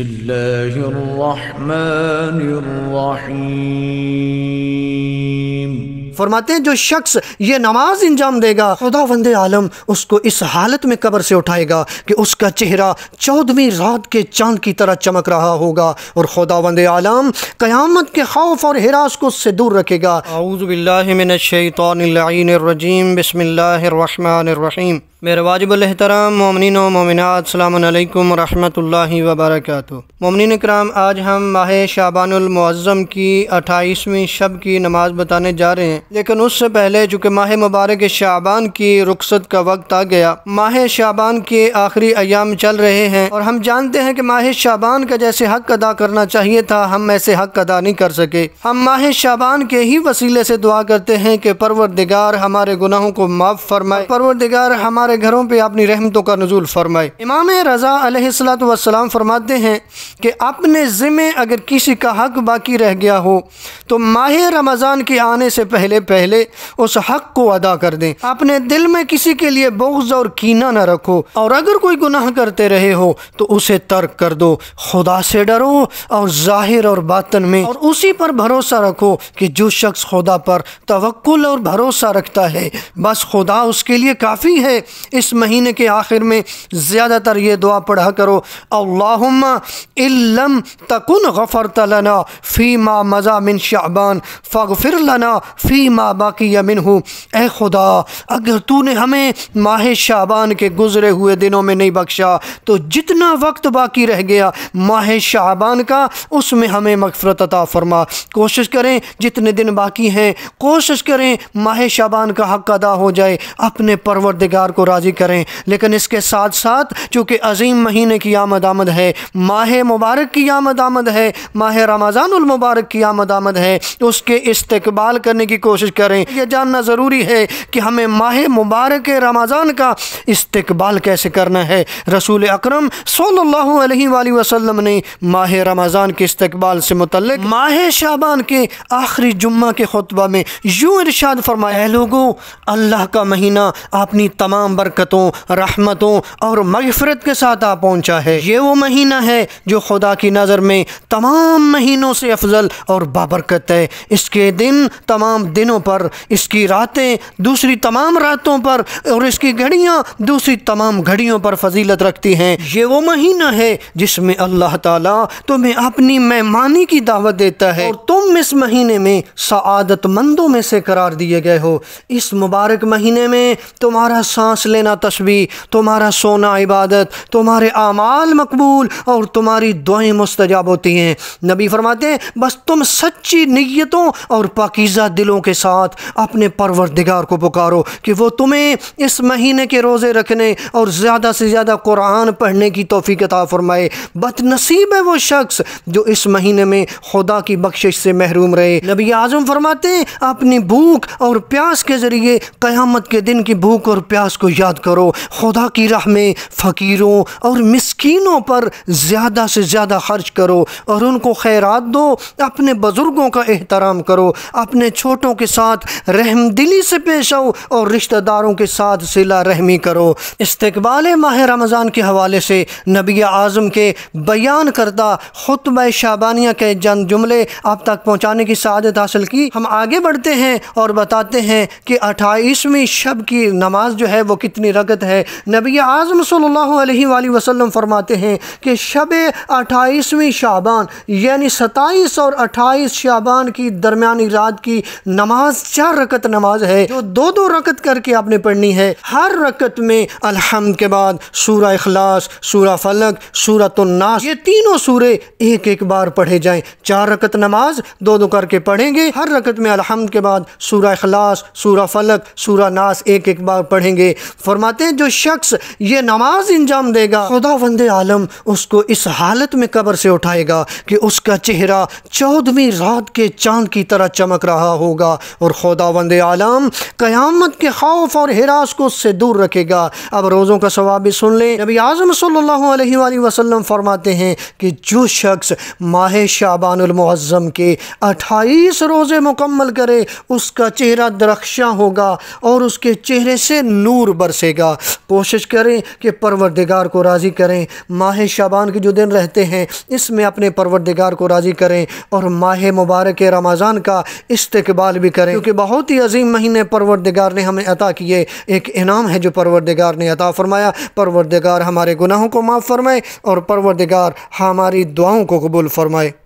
الله फरमाते हैं जो शख्स ये नमाज इंजाम देगा खुदा वंद आलम उसको इस हालत में कब्र से उठाएगा कि उसका चेहरा चौदहवीं रात के चांद की तरह चमक रहा होगा और खुदा वंद आलम क़यामत के खौफ और हिरास को उससे दूर रखेगा मेरे वाजिबलहतरम ममिन ममिनतम वरहमल वबरक ममिन कराम आज हम माह शाबानमज़म की अट्ठाईसवीं शब की नमाज़ बताने जा रहे हैं लेकिन उससे पहले चूँकि माह मुबारक शाबान की रुखसत का वक्त आ गया माह शाबान के आखिरी अयाम चल रहे हैं और हम जानते हैं कि माह शाबान का जैसे हक अदा करना चाहिए था हम ऐसे हक अदा नहीं कर सके हम माह शाबान के ही वसीले से दुआ करते हैं कि परवरदिगार हमारे गुनाहों को माफ़ फरमाए परवरदिगार हमारे हमारे घरों पर अपनी रहमतों का नजूल फरमाए इमाम रज़ा अलैहिस्सलाम फरमाते हैं कि अपने ज़िम्मे अगर किसी का हक बाकी रह गया हो तो माह रमज़ान के आने से पहले पहले उस हक को अदा कर दें अपने दिल में किसी के लिए बोझ और कीना न रखो और अगर कोई गुनाह करते रहे हो तो उसे तर्क कर दो खुदा से डरो और ज़ाहिर और बातन में और उसी पर भरोसा रखो कि जो शख्स खुदा पर तवक्ल और भरोसा रखता है बस खुदा उसके लिए काफ़ी है इस महीने के आखिर में ज़्यादातर ये दुआ पढ़ा करो अल्लाम इल्लम तकुन गफ़र तलना फ़ी माँ मज़ा मिन शाबान फ़ग फिर लना फ़ी माँ बाकी यमिन हूँ ए खुदा अगर तूने हमें माह शाबान के गुज़रे हुए दिनों में नहीं बख्शा तो जितना वक्त बाकी रह गया माह शाबान का उसमें हमें मगफरत अता फरमा कोशिश करें जितने दिन बाकी हैं कोशिश करें माह शाबान का हक अदा हो जाए अपने परवरदिगार को राज़ी करें लेकिन इसके साथ साथ चूँकि अजीम महीने की आमद आमद है माह मुबारक की आमद आमद है माह रमज़ानमबारक की आमद आमद है उसके इस्तबाल करने की कोशिश करें यह जानना ज़रूरी है कि हमें माह मुबारक रमज़ान का इस्तबाल कैसे करना है रसूल अक्रम सल्ला वसलम ने माह रमज़ान के इस्तबाल से मुतल माह शाबान के आखिरी जुम्मा के खुतबा में यूँ इर्शाद फरमाया लोगों अल्लाह का महीना अपनी तमाम बरकतों रहमतों और मगफरत के साथ आ पहुँचा है ये वो महीना है जो खुदा की नज़र में तमाम महीनों से अफजल और बाबरकत है इसके दिन तमाम दिनों पर इसकी रातें दूसरी तमाम रातों पर और इसकी घड़ियाँ दूसरी तमाम घड़ियों पर फजीलत रखती हैं ये वो महीना है जिसमें अल्लाह ताला तुम्हें अपनी मेहमानी की दावत देता है और तुम इस महीने में सदतमंदों में से करार दिए गए हो इस मुबारक महीने में तुम्हारा सांस लेना तस्वीर तुम्हारा सोना इबादत तुम्हारे आमाल मकबूल और तुम्हारी दुआएं मुस्तजाब होती हैं नबी फरमाते हैं बस तुम सच्ची नीयतों और पाकिज़ा दिलों के साथ अपने परवरदिगार को पुकारो कि वो तुम्हें इस महीने के रोज़े रखने और ज़्यादा से ज़्यादा कुरान पढ़ने की तोफ़ी कता फरमाए बदनसीब है वो शख्स जो इस महीने में खुदा की बख्शिश से महरूम रहे नबी आज़म फरमाते हैं अपनी भूख और प्यास के ज़रिए क़यामत के दिन की भूख और प्यास को याद करो खुदा की राह में फ़कीरों और मस्किनों पर ज़्यादा से ज़्यादा खर्च करो और उनको खैरात दो अपने बुज़ुर्गों का एहतराम करो अपने छोटों के साथ रहम दिली से पेश आओ और रिश्तेदारों के साथ सिला रहमी करो इस्तबाल माह रमज़ान के हवाले से नबी आज़म के बयान करदा खुतब शाबानिया के जन जुमले आप तक पहुँचाने की शादत हासिल की हम आगे बढ़ते हैं और बताते हैं कि अट्ठाईसवीं शब की नमाज जो है वो कितनी रगत है नबी आज़म सल्ला अलैहि फरमाते हैं कि शब अठाईसवीं शाबान यानी सताईस और अट्ठाईस शाबान की दरमियानी रात की नमाज चार रकत नमाज है जो दो दो रकत करके आपने पढ़नी है हर रकत में अलहम के बाद सूरा अखलास सूरा फलक सूरतनास ये तीनों सूरे एक एक बार पढ़े जाएं चार रकत नमाज दो दो करके पढ़ेंगे हर रकत में अलहमद के बाद सूरा अखलास सूरा फलक सूरा नास एक एक बार पढ़ेंगे फरमाते हैं जो शख्स ये नमाज इंजाम देगा खुदा वंद आलम उसको इस हालत में कब्र से उठाएगा कि उसका चेहरा चौदहवीं रात के चांद की तरह चमक रहा होगा और खुदा वंद आलम क़यामत के खौफ और हिरास को उससे दूर रखेगा अब रोज़ों का सवाब भी सुन लें नबी आज़म सल्ला वसलम फरमाते हैं कि जो शख्स माह शाबानमज़म के अट्ठाईस रोज़े मुकम्मल करे उसका चेहरा दरख्शा होगा और उसके चेहरे से नूर बरसेगा कोशिश करें कि परवरदिगार को राज़ी करें माह शाबान के जो दिन रहते हैं इसमें अपने परवरदिगार को राज़ी करें और माह मुबारक रमज़ान का इस्तबाल भी करें क्योंकि बहुत ही अजीम महीने परवरदिगार ने हमें अता किए एक इनाम है जो परवरदिगार ने अता फ़रमाया परवरदिगार हमारे गुनाहों को माफ़ फरमाए और परवरदिगार हमारी दुआओं को कबूल फरमाए